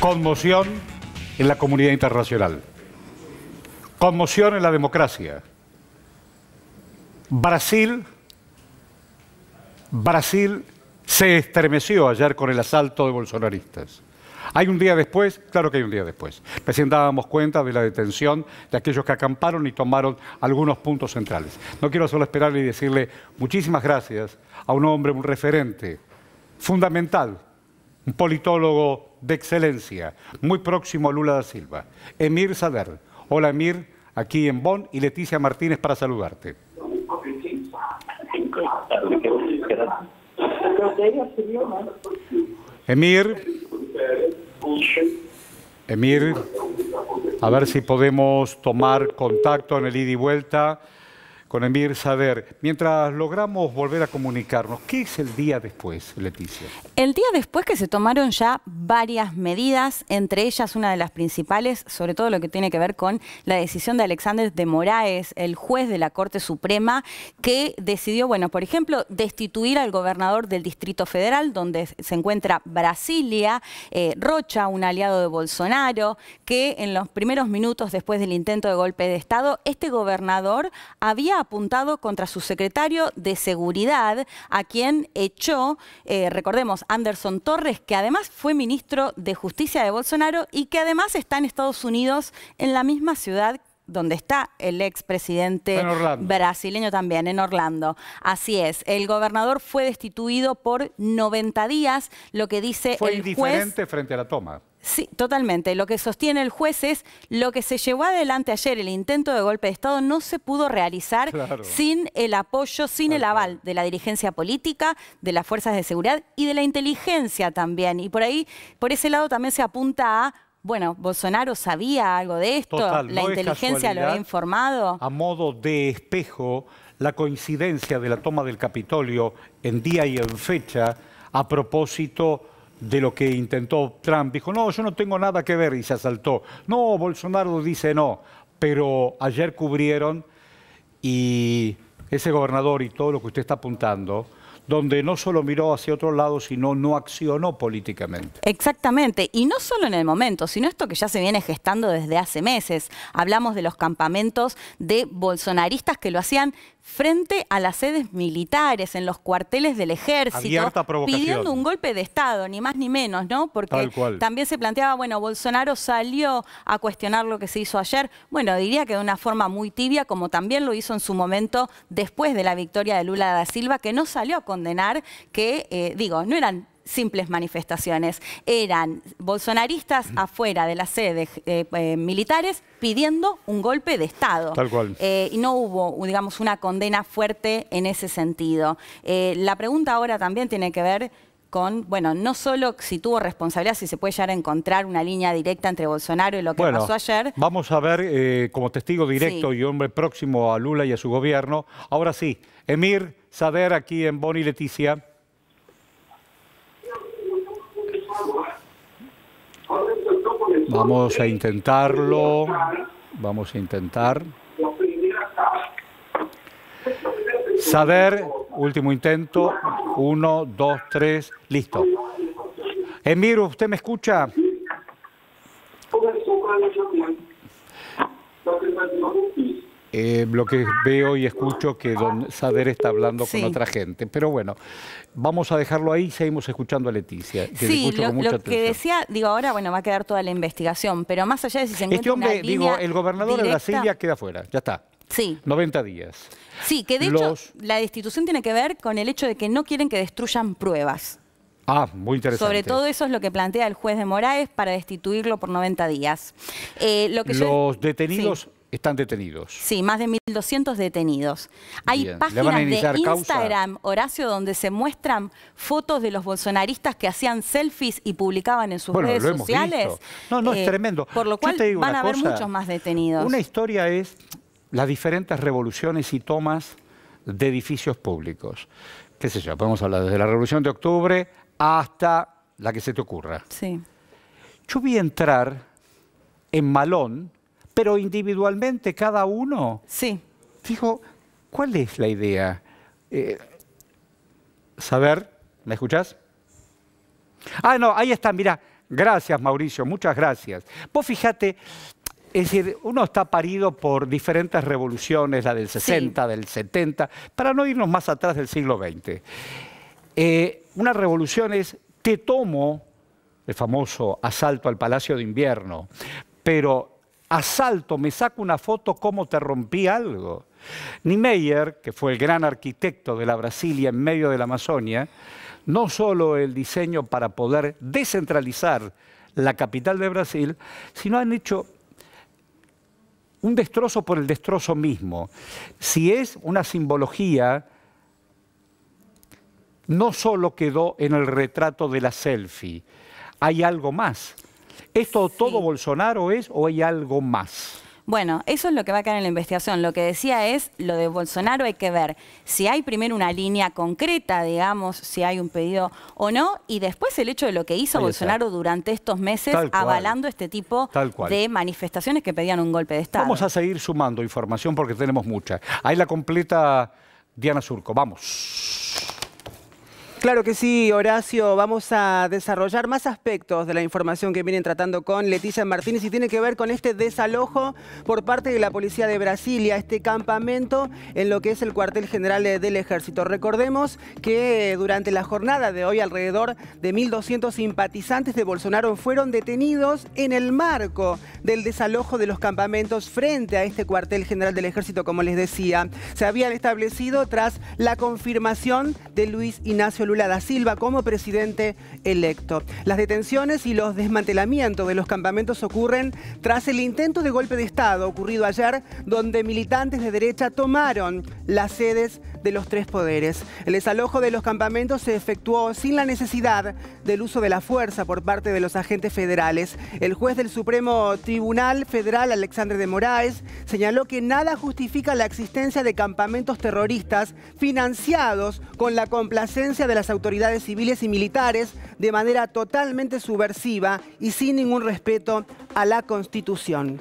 Conmoción en la comunidad internacional. Conmoción en la democracia. Brasil, Brasil se estremeció ayer con el asalto de bolsonaristas. ¿Hay un día después? Claro que hay un día después. Recién dábamos cuenta de la detención de aquellos que acamparon y tomaron algunos puntos centrales. No quiero solo esperarle y decirle muchísimas gracias a un hombre, un referente fundamental un politólogo de excelencia, muy próximo a Lula da Silva, Emir Sader. Hola Emir, aquí en Bonn y Leticia Martínez para saludarte. Emir, Emir, a ver si podemos tomar contacto en el ida y vuelta con Emir Saber. Mientras logramos volver a comunicarnos, ¿qué es el día después, Leticia? El día después que se tomaron ya varias medidas, entre ellas una de las principales, sobre todo lo que tiene que ver con la decisión de Alexander de Moraes, el juez de la Corte Suprema, que decidió, bueno, por ejemplo, destituir al gobernador del Distrito Federal, donde se encuentra Brasilia, eh, Rocha, un aliado de Bolsonaro, que en los primeros minutos después del intento de golpe de Estado, este gobernador había apuntado contra su secretario de Seguridad, a quien echó, eh, recordemos, Anderson Torres, que además fue ministro de Justicia de Bolsonaro y que además está en Estados Unidos, en la misma ciudad donde está el expresidente brasileño también, en Orlando. Así es, el gobernador fue destituido por 90 días, lo que dice el juez... Fue indiferente frente a la toma. Sí, totalmente. Lo que sostiene el juez es lo que se llevó adelante ayer, el intento de golpe de Estado, no se pudo realizar sin el apoyo, sin el aval de la dirigencia política, de las fuerzas de seguridad y de la inteligencia también. Y por ahí, por ese lado también se apunta a bueno, Bolsonaro sabía algo de esto, la inteligencia lo ha informado. A modo de espejo, la coincidencia de la toma del Capitolio en día y en fecha a propósito de lo que intentó Trump. Dijo, no, yo no tengo nada que ver y se asaltó. No, Bolsonaro dice no, pero ayer cubrieron y ese gobernador y todo lo que usted está apuntando donde no solo miró hacia otro lado, sino no accionó políticamente. Exactamente, y no solo en el momento, sino esto que ya se viene gestando desde hace meses. Hablamos de los campamentos de bolsonaristas que lo hacían frente a las sedes militares, en los cuarteles del ejército, pidiendo un golpe de Estado, ni más ni menos, ¿no? Porque también se planteaba, bueno, Bolsonaro salió a cuestionar lo que se hizo ayer, bueno, diría que de una forma muy tibia, como también lo hizo en su momento después de la victoria de Lula da Silva, que no salió a condenar que, eh, digo, no eran simples manifestaciones. Eran bolsonaristas mm. afuera de las sedes eh, eh, militares pidiendo un golpe de Estado. Tal cual. y no hubo, digamos, una condena fuerte en ese sentido. la pregunta ahora también tiene que ver con, bueno, no solo si tuvo responsabilidad, si se puede llegar a encontrar una línea directa entre Bolsonaro y lo que pasó ayer. Vamos a ver, eh, como testigo directo y hombre próximo a Lula y a su gobierno, ahora sí, Emir Sader aquí en Boni Leticia. Vamos a intentarlo, vamos a intentar. Sader, último intento, uno, dos, tres, listo. Emiro, ¿usted me escucha? Eh, lo que veo y escucho que Don Sader está hablando con otra gente. Pero bueno, vamos a dejarlo ahí y seguimos escuchando a Leticia. sí, lo, que decía, digo, ahora bueno, va a quedar toda la investigación, pero más allá de si se este encuentra Este hombre, digo, el gobernador de la Brasilia queda fuera, ya está. Sí. 90 días. Sí, que de hecho la destitución tiene que ver con el hecho de que no quieren que destruyan pruebas. Ah, muy interesante. Sobre todo eso es lo que plantea el juez de Moraes para destituirlo por 90 días. Eh, los detenidos están detenidos. Sí, más de 1.200 detenidos. Hay páginas de Instagram, Horacio, donde se muestran fotos de los bolsonaristas que hacían selfies y publicaban en sus redes sociales. No, no, es eh, tremendo. Por lo cual van a haber muchos más detenidos. Una historia es las diferentes revoluciones y tomas de edificios públicos. ¿Qué sé yo? Podemos hablar desde la Revolución de Octubre hasta la que se te ocurra. Sí. Yo vi entrar en Malón, pero individualmente cada uno. Sí. Dijo, ¿cuál es la idea? Eh, saber, ¿me escuchás? Ah, no, ahí está, mira. Gracias, Mauricio, muchas gracias. Vos fíjate, es decir, uno está parido por diferentes revoluciones, la del 60, del 70, para no irnos más atrás del siglo XX. Eh, una revolución es, te tomo, el famoso asalto al Palacio de Invierno, pero asalto, me saco una foto cómo te rompí algo. Niemeyer, que fue el gran arquitecto de la Brasilia en medio de la Amazonia, no solo el diseño para poder descentralizar la capital de Brasil, sino han hecho un destrozo por el destrozo mismo. Si es una simbología, no solo quedó en el retrato de la selfie, hay algo más. ¿Esto todo Bolsonaro es o hay algo más? Bueno, eso es lo que va a caer en la investigación. Lo que decía es, lo de Bolsonaro hay que ver si hay primero una línea concreta, digamos, si hay un pedido o no, y después el hecho de lo que hizo Bolsonaro durante estos meses avalando este tipo de manifestaciones que pedían un golpe de Estado. Vamos a seguir sumando información porque tenemos mucha. Ahí la completa Diana Surco. Vamos. Claro que sí, Horacio. Vamos a desarrollar más aspectos de la información que vienen tratando con Leticia Martínez y tiene que ver con este desalojo por parte de la Policía de Brasilia, este campamento en lo que es el cuartel general del Ejército. Recordemos que eh, durante la jornada de hoy alrededor de 1.200 simpatizantes de Bolsonaro fueron detenidos en el marco del desalojo de los campamentos frente a este cuartel general del Ejército, como les decía. Se habían establecido tras la confirmación de Luis Ignacio Lula da Silva como presidente electo. Las detenciones y los desmantelamientos de los campamentos ocurren tras el intento de golpe de Estado ocurrido ayer, donde militantes de derecha tomaron las sedes de los tres poderes. El desalojo de los campamentos se efectuó sin la necesidad del uso de la fuerza por parte de los agentes federales. El juez del Supremo Tribunal Federal, Alexandre de Moraes, señaló que nada justifica la existencia de campamentos terroristas financiados con la complacencia de las autoridades civiles y militares de manera totalmente subversiva y sin ningún respeto a la Constitución.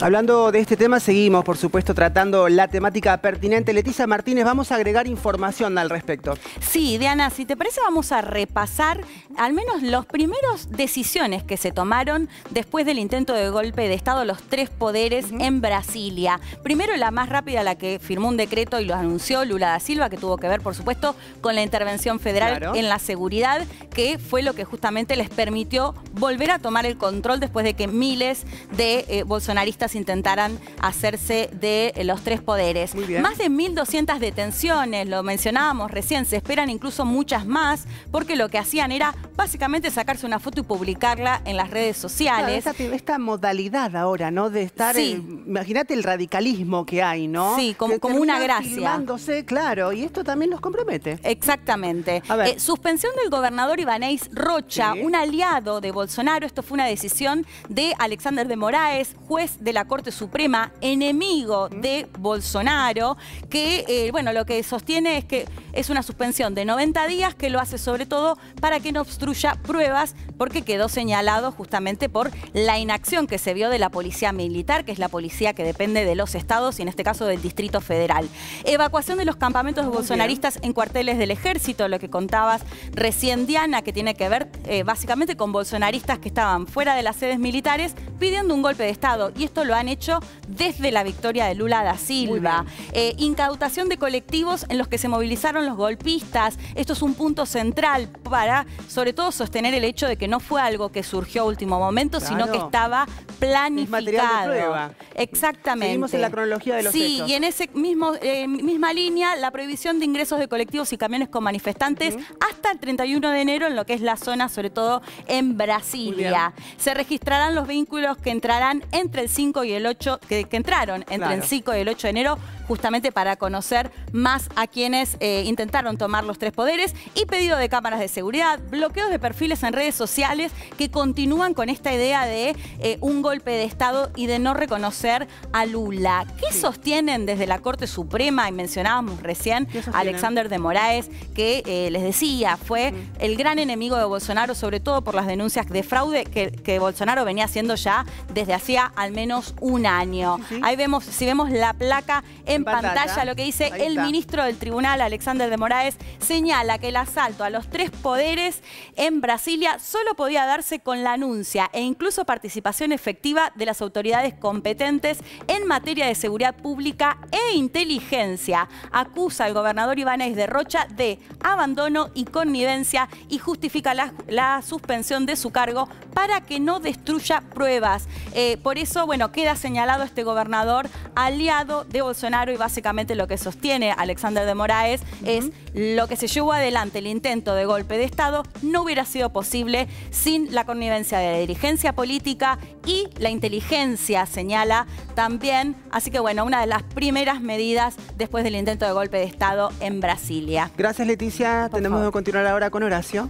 Hablando de este tema, seguimos, por supuesto, tratando la temática pertinente. Leticia Martínez, vamos a agregar información al respecto. Sí, Diana, si te parece, vamos a repasar al menos las primeras decisiones que se tomaron después del intento de golpe de Estado, los tres poderes en Brasilia. Primero, la más rápida, la que firmó un decreto y lo anunció Lula da Silva, que tuvo que ver, por supuesto, con la intervención federal en la seguridad, que fue lo que justamente les permitió volver a tomar el control después de que miles de eh, bolsonaristas intentaran hacerse de eh, los tres poderes. bien. Más de 1.200 detenciones, lo mencionábamos recién, se esperan incluso muchas más, porque lo que hacían era básicamente sacarse una foto y publicarla en las redes sociales. esta, modalidad ahora, ¿no? De estar, sí. Eh, imagínate el radicalismo que hay, ¿no? Sí, como, una gracia. claro, y esto también los compromete. Exactamente. A ver. suspensión del gobernador y Danéis Rocha, un aliado de Bolsonaro. Esto fue una decisión de Alexander de Moraes, juez de la Corte Suprema, enemigo de Bolsonaro, que, eh, bueno, lo que sostiene es que es una suspensión de 90 días que lo hace sobre todo para que no obstruya pruebas porque quedó señalado justamente por la inacción que se vio de la policía militar, que es la policía que depende de los estados y en este caso del Distrito Federal. Evacuación de los campamentos bolsonaristas en cuarteles del ejército, lo que contabas recién Diana, que tiene que ver eh, básicamente con bolsonaristas que estaban fuera de las sedes militares pidiendo un golpe de Estado. Y esto lo han hecho desde la victoria de Lula da Silva. Eh, incautación de colectivos en los que se movilizaron los golpistas. Esto es un punto central para, sobre todo, sostener el hecho de que no fue algo que surgió a último momento, sino que estaba planificado. Exactamente. Seguimos la cronología de los Sí, y en esa misma línea, la prohibición de ingresos de colectivos y camiones con manifestantes hasta el 31 de enero en lo que es la zona, sobre todo en Brasilia. Se registrarán los vínculos que entrarán entre el 5 y el 8, que, entraron entre el 5 y el 8 de enero, justamente para conocer más a quienes eh, intentaron tomar los tres poderes y pedido de cámaras de seguridad, bloqueos de perfiles en redes sociales que continúan con esta idea de eh, un golpe de Estado y de no reconocer a Lula. ¿Qué sostienen desde la Corte Suprema? Y mencionábamos recién a Alexander de Moraes, que eh, les decía, fue mm. el gran enemigo de Bolsonaro, sobre todo por las denuncias de fraude que, Bolsonaro venía haciendo ya desde hacía al menos un año. Ahí vemos, si vemos la placa en, pantalla, lo que dice el ministro del tribunal, Alexander de Moraes, señala que el asalto a los tres poderes en Brasilia solo podía darse con la anuncia e incluso participación efectiva de las autoridades competentes en materia de seguridad pública e inteligencia. Acusa al gobernador Ibanez de Rocha de abandono y connivencia y justifica la, suspensión de su cargo para que no destruya pruebas. Eh, por eso, bueno, queda señalado este gobernador aliado de Bolsonaro y básicamente lo que sostiene Alexander de Moraes es lo que se llevó adelante, el intento de golpe de Estado, no hubiera sido posible sin la connivencia de la dirigencia política y la inteligencia, señala también. Así que bueno, una de las primeras medidas después del intento de golpe de Estado en Brasilia. Gracias Leticia, tenemos que continuar ahora con Horacio.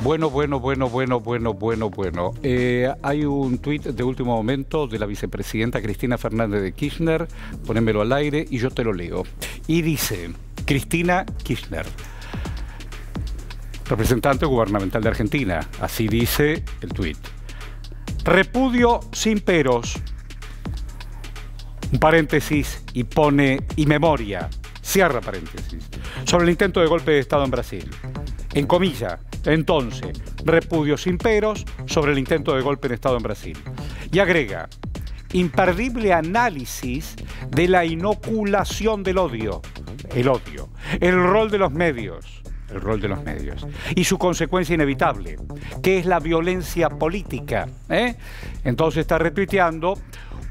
Bueno, bueno, bueno, bueno, bueno, bueno, bueno. Eh, hay un tuit de último momento de la vicepresidenta Cristina Fernández de Kirchner, ponémelo al aire y yo te lo leo. Y dice, Cristina Kirchner, representante gubernamental de Argentina, así dice el tuit. Repudio sin peros, un paréntesis y pone y memoria, cierra paréntesis, sobre el intento de golpe de Estado en Brasil. En comillas, entonces, repudio sin peros sobre el intento de golpe de Estado en Brasil. Y agrega, imperdible análisis de la inoculación del odio, el odio, el rol de los medios, el rol de los medios, y su consecuencia inevitable, que es la violencia política. ¿eh? Entonces está retuiteando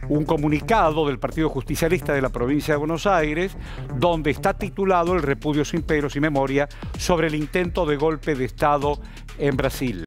un comunicado del Partido Justicialista de la provincia de Buenos Aires, donde está titulado El repudio sin peros y memoria sobre el intento de golpe de Estado en Brasil.